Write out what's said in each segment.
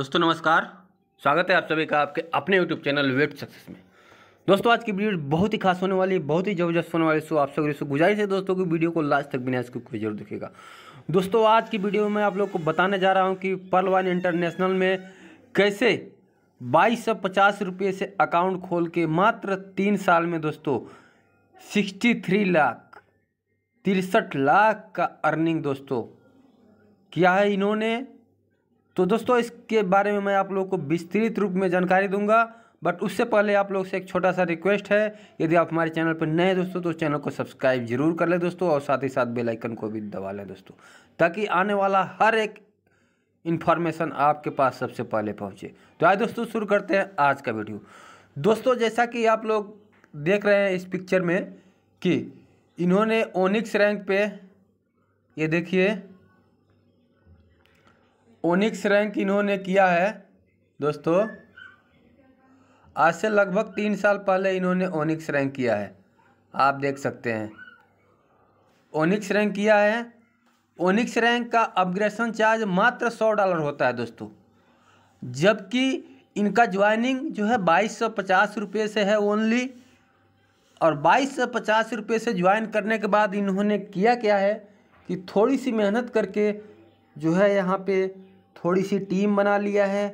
दोस्तों नमस्कार स्वागत है आप सभी का आपके अपने यूट्यूब चैनल वेट सक्सेस में दोस्तों आज की वीडियो बहुत ही खास होने वाली है बहुत ही ज़बरदस्त होने वाली सो आप सभी से गुजारिश है दोस्तों की वीडियो को लास्ट तक बिना इसको जरूर देखेगा दोस्तों आज की वीडियो में आप लोग को बताने जा रहा हूँ कि पर्लवान इंटरनेशनल में कैसे बाईस सौ पचास रुपये से अकाउंट खोल के मात्र तीन साल में दोस्तों सिक्सटी थ्री लाख तिरसठ लाख का अर्निंग दोस्तों किया है इन्होंने तो दोस्तों इसके बारे में मैं आप लोगों को विस्तृत रूप में जानकारी दूंगा बट उससे पहले आप लोग से एक छोटा सा रिक्वेस्ट है यदि आप हमारे चैनल पर नए दोस्तों तो चैनल को सब्सक्राइब जरूर कर लें दोस्तों और साथ ही साथ बेल आइकन को भी दबा लें दोस्तों ताकि आने वाला हर एक इन्फॉर्मेशन आपके पास सबसे पहले पहुंचे तो आए दोस्तों शुरू करते हैं आज का वीडियो दोस्तों जैसा कि आप लोग देख रहे हैं इस पिक्चर में कि इन्होंने ओनिक्स रैंक पे ये देखिए ओनिक्स रैंक इन्होंने किया है दोस्तों आज से लगभग तीन साल पहले इन्होंने ओनिक्स रैंक किया है आप देख सकते हैं ओनिक्स रैंक किया है ओनिक्स रैंक का अपग्रेशन चार्ज मात्र सौ डॉलर होता है दोस्तों जबकि इनका ज्वाइनिंग जो है बाईस सौ पचास रुपये से है ओनली और बाईस सौ पचास रुपये से ज्वाइन करने के बाद इन्होंने किया क्या है कि थोड़ी सी मेहनत करके जो है यहाँ पे थोड़ी सी टीम बना लिया है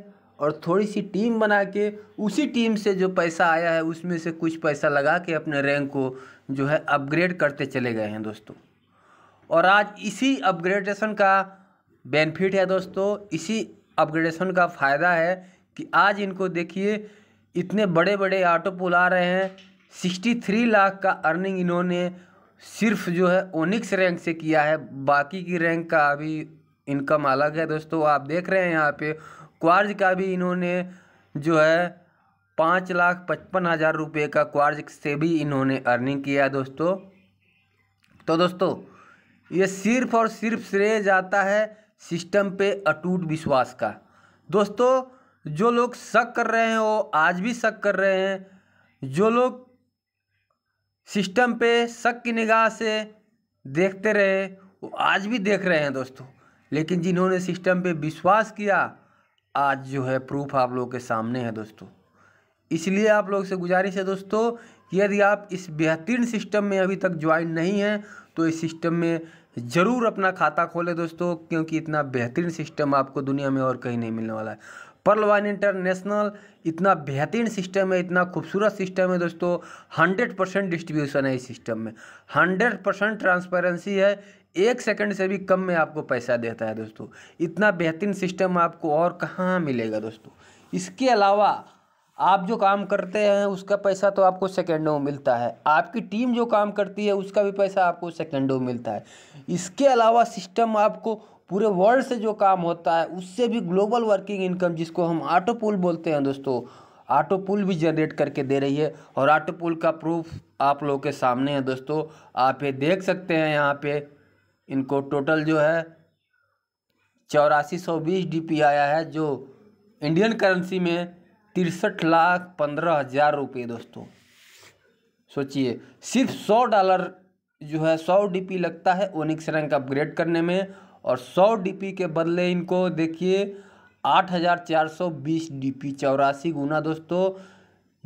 और थोड़ी सी टीम बना के उसी टीम से जो पैसा आया है उसमें से कुछ पैसा लगा के अपने रैंक को जो है अपग्रेड करते चले गए हैं दोस्तों और आज इसी अपग्रेडेशन का बेनिफिट है दोस्तों इसी अपग्रेडेशन का फ़ायदा है कि आज इनको देखिए इतने बड़े बड़े ऑटो पुल आ रहे हैं सिक्सटी थ्री लाख का अर्निंग इन्होंने सिर्फ जो है ओनिक्स रैंक से किया है बाकी की रैंक का अभी इनकम अलग है दोस्तों आप देख रहे हैं यहाँ पे क्वार्ज का भी इन्होंने जो है पाँच लाख पचपन हज़ार रुपये का क्वार्ज से भी इन्होंने अर्निंग किया है दोस्तों तो दोस्तों ये सिर्फ और सिर्फ श्रेय जाता है सिस्टम पे अटूट विश्वास का दोस्तों जो लोग शक कर रहे हैं वो आज भी शक कर रहे हैं जो लोग सिस्टम पे शक की निगाह से देखते रहे वो आज भी देख रहे हैं दोस्तों लेकिन जिन्होंने सिस्टम पे विश्वास किया आज जो है प्रूफ आप लोगों के सामने है दोस्तों इसलिए आप लोग से गुजारिश है दोस्तों कि यदि आप इस बेहतरीन सिस्टम में अभी तक ज्वाइन नहीं हैं तो इस सिस्टम में ज़रूर अपना खाता खोलें दोस्तों क्योंकि इतना बेहतरीन सिस्टम आपको दुनिया में और कहीं नहीं मिलने वाला है पर्ल इंटरनेशनल इतना बेहतरीन सिस्टम है इतना खूबसूरत सिस्टम है दोस्तों 100 परसेंट डिस्ट्रीब्यूशन है इस सिस्टम में 100 परसेंट ट्रांसपेरेंसी है एक सेकंड से भी कम में आपको पैसा देता है दोस्तों इतना बेहतरीन सिस्टम आपको और कहाँ मिलेगा दोस्तों इसके अलावा आप जो काम करते हैं उसका पैसा तो आपको सेकेंडों में मिलता है आपकी टीम जो काम करती है उसका भी पैसा आपको सेकेंडों में मिलता है इसके अलावा सिस्टम आपको पूरे वर्ल्ड से जो काम होता है उससे भी ग्लोबल वर्किंग इनकम जिसको हम ऑटो पुल बोलते हैं दोस्तों ऑटो पुल भी जनरेट करके दे रही है और ऑटो पुल का प्रूफ आप लोगों के सामने है दोस्तों आप ये देख सकते हैं यहाँ पर इनको टोटल जो है चौरासी सौ बीस डी आया है जो इंडियन करेंसी में तिरसठ लाख पंद्रह हज़ार रुपये दोस्तों सोचिए सिर्फ सौ डॉलर जो है सौ डीपी लगता है ओनिक्स रैंक अपग्रेड करने में और सौ डीपी के बदले इनको देखिए आठ हज़ार चार सौ बीस डी चौरासी गुना दोस्तों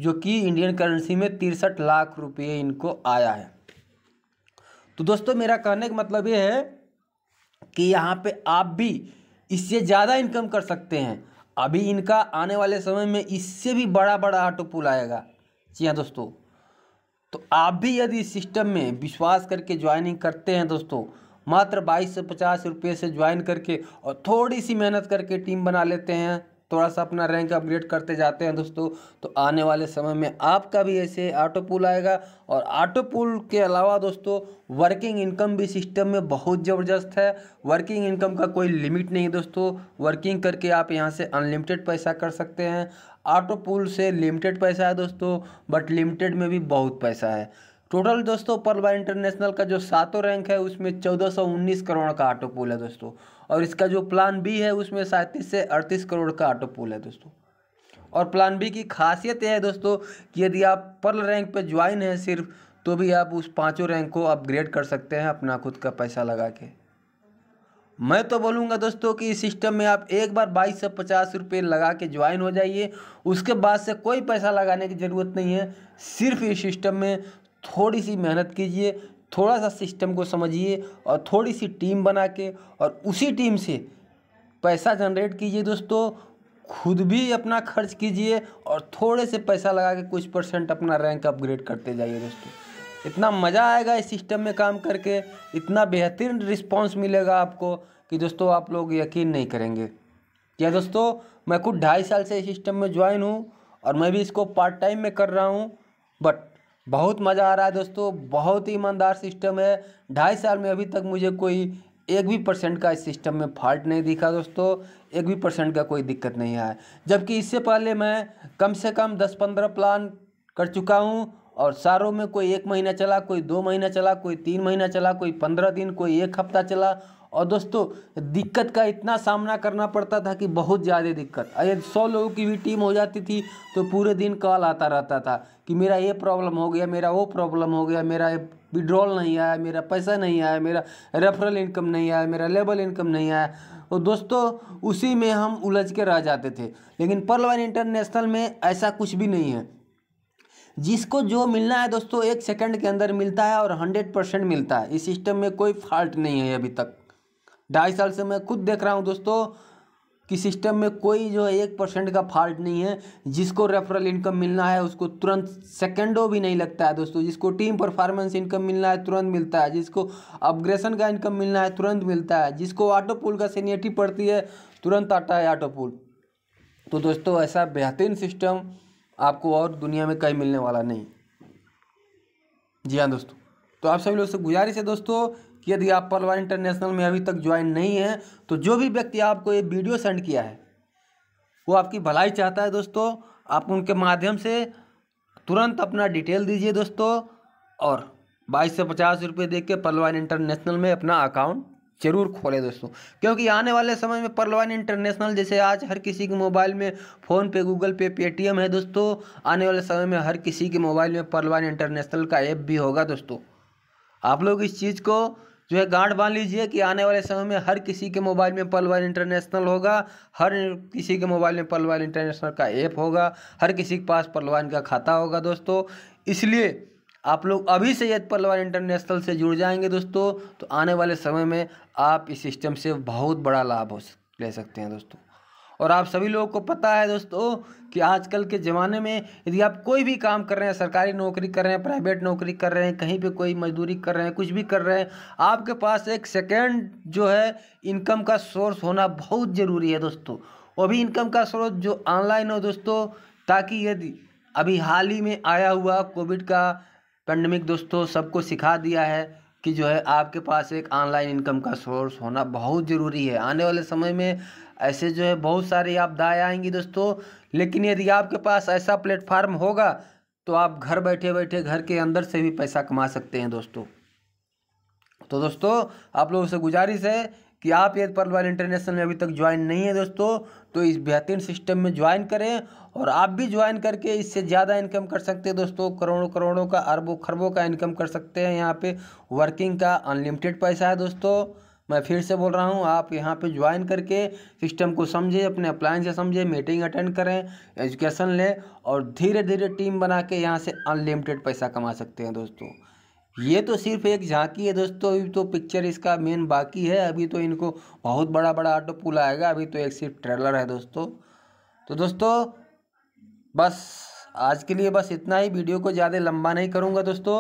जो कि इंडियन करेंसी में तिरसठ लाख रुपये इनको आया है तो दोस्तों मेरा कहने का मतलब ये है कि यहाँ पे आप भी इससे ज़्यादा इनकम कर सकते हैं अभी इनका आने वाले समय में इससे भी बड़ा बड़ा ऑटो पुल आएगा जी हाँ दोस्तों तो आप भी यदि इस सिस्टम में विश्वास करके ज्वाइनिंग करते हैं दोस्तों मात्र बाईस से पचास रुपये से ज्वाइन करके और थोड़ी सी मेहनत करके टीम बना लेते हैं थोड़ा सा अपना रैंक अपग्रेड करते जाते हैं दोस्तों तो आने वाले समय में आपका भी ऐसे ऑटो पुल आएगा और ऑटो पुल के अलावा दोस्तों वर्किंग इनकम भी सिस्टम में बहुत ज़बरदस्त है वर्किंग इनकम का कोई लिमिट नहीं है दोस्तों वर्किंग करके आप यहाँ से अनलिमिटेड पैसा कर सकते हैं ऑटो पुल से लिमिटेड पैसा है दोस्तों बट लिमिटेड में भी बहुत पैसा है टोटल दोस्तों परवा इंटरनेशनल का जो सातों रैंक है उसमें चौदह सौ उन्नीस करोड़ का ऑटो पुल है दोस्तों और इसका जो प्लान बी है उसमें सैंतीस से अड़तीस करोड़ का ऑटो पुल है दोस्तों और प्लान बी की खासियत यह है दोस्तों कि यदि आप पर्ल रैंक पर ज्वाइन हैं सिर्फ तो भी आप उस पाँचों रैंक को अपग्रेड कर सकते हैं अपना खुद का पैसा लगा के मैं तो बोलूँगा दोस्तों कि इस सिस्टम में आप एक बार बाईस सौ पचास रुपये लगा के ज्वाइन हो जाइए उसके बाद से कोई पैसा लगाने की ज़रूरत नहीं है सिर्फ इस सिस्टम में थोड़ी सी मेहनत कीजिए थोड़ा सा सिस्टम को समझिए और थोड़ी सी टीम बना के और उसी टीम से पैसा जनरेट कीजिए दोस्तों खुद भी अपना खर्च कीजिए और थोड़े से पैसा लगा के कुछ परसेंट अपना रैंक अपग्रेड करते जाइए दोस्तों इतना मज़ा आएगा इस सिस्टम में काम करके इतना बेहतरीन रिस्पॉन्स मिलेगा आपको कि दोस्तों आप लोग यकीन नहीं करेंगे क्या दोस्तों मैं कुछ ढाई साल से इस सिस्टम में ज्वाइन हूँ और मैं भी इसको पार्ट टाइम में कर रहा हूँ बट बहुत मज़ा आ रहा है दोस्तों बहुत ही ईमानदार सिस्टम है ढाई साल में अभी तक मुझे कोई एक भी परसेंट का इस सिस्टम में फॉल्ट नहीं दिखा दोस्तों एक भी परसेंट का कोई दिक्कत नहीं आया जबकि इससे पहले मैं कम से कम दस पंद्रह प्लान कर चुका हूँ और सारों में कोई एक महीना चला कोई दो महीना चला कोई तीन महीना चला कोई पंद्रह दिन कोई एक हफ्ता चला और दोस्तों दिक्कत का इतना सामना करना पड़ता था कि बहुत ज़्यादा दिक्कत अगर सौ लोगों की भी टीम हो जाती थी तो पूरे दिन कॉल आता रहता था कि मेरा ये प्रॉब्लम हो गया मेरा वो प्रॉब्लम हो गया मेरा विड्रॉल नहीं आया मेरा पैसा नहीं आया मेरा रेफरल इनकम नहीं आया मेरा लेबल इनकम नहीं आया और तो दोस्तों उसी में हम उलझ के रह जाते थे लेकिन पर्लवान इंटरनेशनल में ऐसा कुछ भी नहीं है जिसको जो मिलना है दोस्तों एक सेकंड के अंदर मिलता है और हंड्रेड परसेंट मिलता है इस सिस्टम में कोई फॉल्ट नहीं है अभी तक ढाई साल से मैं खुद देख रहा हूँ दोस्तों कि सिस्टम में कोई जो है एक परसेंट का फॉल्ट नहीं है जिसको रेफरल इनकम मिलना है उसको तुरंत सेकेंडो भी नहीं लगता है दोस्तों जिसको टीम परफॉर्मेंस इनकम मिलना है तुरंत मिलता है जिसको अपग्रेशन का इनकम मिलना है तुरंत मिलता है जिसको ऑटो पुल का सीनियरिटी पड़ती है तुरंत आता है ऑटो पुल तो दोस्तों ऐसा बेहतरीन सिस्टम आपको और दुनिया में कहीं मिलने वाला नहीं जी हाँ दोस्तों तो आप सभी लोग से गुजारिश है दोस्तों कि यदि आप पलवार इंटरनेशनल में अभी तक ज्वाइन नहीं है तो जो भी व्यक्ति आपको ये वीडियो सेंड किया है वो आपकी भलाई चाहता है दोस्तों आप उनके माध्यम से तुरंत अपना डिटेल दीजिए दोस्तों और बाईस से पचास रुपये दे के पलवान इंटरनेशनल में अपना अकाउंट जरूर खोलें दोस्तों क्योंकि आने वाले समय में पलवान इंटरनेशनल जैसे आज हर किसी के मोबाइल में फ़ोन पे गूगल पे पेटीएम है दोस्तों आने वाले समय में हर किसी के मोबाइल में पलवान इंटरनेशनल का ऐप भी होगा दोस्तों आप लोग इस चीज़ को जो है गांड बांध लीजिए कि आने वाले समय में हर किसी के मोबाइल में वाइल इंटरनेशनल होगा हर किसी के मोबाइल में वाइल इंटरनेशनल का ऐप होगा हर किसी के पास पलवान का खाता होगा दोस्तों इसलिए आप लोग अभी से यदि पलवान इंटरनेशनल से जुड़ जाएंगे दोस्तों तो आने वाले समय में आप इस सिस्टम से बहुत बड़ा लाभ हो ले सकते हैं दोस्तों और आप सभी लोगों को पता है दोस्तों कि आजकल के ज़माने में यदि आप कोई भी काम कर रहे हैं सरकारी नौकरी कर रहे हैं प्राइवेट नौकरी कर रहे हैं कहीं पे कोई मजदूरी कर रहे हैं कुछ भी कर रहे हैं आपके पास एक सेकेंड जो है इनकम का सोर्स होना बहुत ज़रूरी है दोस्तों वो भी इनकम का सोर्स जो ऑनलाइन हो दोस्तों ताकि यदि अभी हाल ही में आया हुआ कोविड का पेंडेमिक दोस्तों सबको सिखा दिया है कि जो है आपके पास एक ऑनलाइन इनकम का सोर्स होना बहुत ज़रूरी है आने वाले समय में ऐसे जो है बहुत सारी आपदाएँ आएंगी दोस्तों लेकिन यदि आपके पास ऐसा प्लेटफार्म होगा तो आप घर बैठे बैठे घर के अंदर से भी पैसा कमा सकते हैं दोस्तों तो दोस्तों आप लोगों से गुजारिश है कि आप यदि परलवाल इंटरनेशनल में अभी तक ज्वाइन नहीं है दोस्तों तो इस बेहतरीन सिस्टम में ज्वाइन करें और आप भी ज्वाइन करके इससे ज़्यादा इनकम कर सकते हैं दोस्तों करोड़ों करोड़ों का अरबों खरबों का इनकम कर सकते हैं यहाँ पे वर्किंग का अनलिमिटेड पैसा है दोस्तों मैं फिर से बोल रहा हूँ आप यहाँ पे ज्वाइन करके सिस्टम को समझें अपने अप्लाइंस से समझें मीटिंग अटेंड करें एजुकेशन लें और धीरे धीरे टीम बना के यहाँ से अनलिमिटेड पैसा कमा सकते हैं दोस्तों ये तो सिर्फ एक झांकी है दोस्तों अभी तो पिक्चर इसका मेन बाकी है अभी तो इनको बहुत बड़ा बड़ा ऑटो पुल आएगा अभी तो एक सिर्फ ट्रेलर है दोस्तों तो दोस्तों बस आज के लिए बस इतना ही वीडियो को ज़्यादा लंबा नहीं करूँगा दोस्तों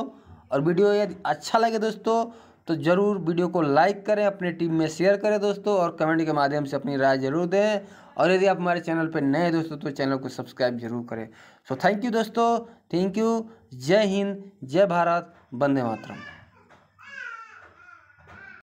और वीडियो यदि अच्छा लगे दोस्तों तो ज़रूर वीडियो को लाइक करें अपने टीम में शेयर करें दोस्तों और कमेंट के माध्यम से अपनी राय ज़रूर दें और यदि आप हमारे चैनल पर नए हैं दोस्तों तो चैनल को सब्सक्राइब जरूर करें सो थैंक यू दोस्तों थैंक यू जय हिंद जय भारत वंदे मातरम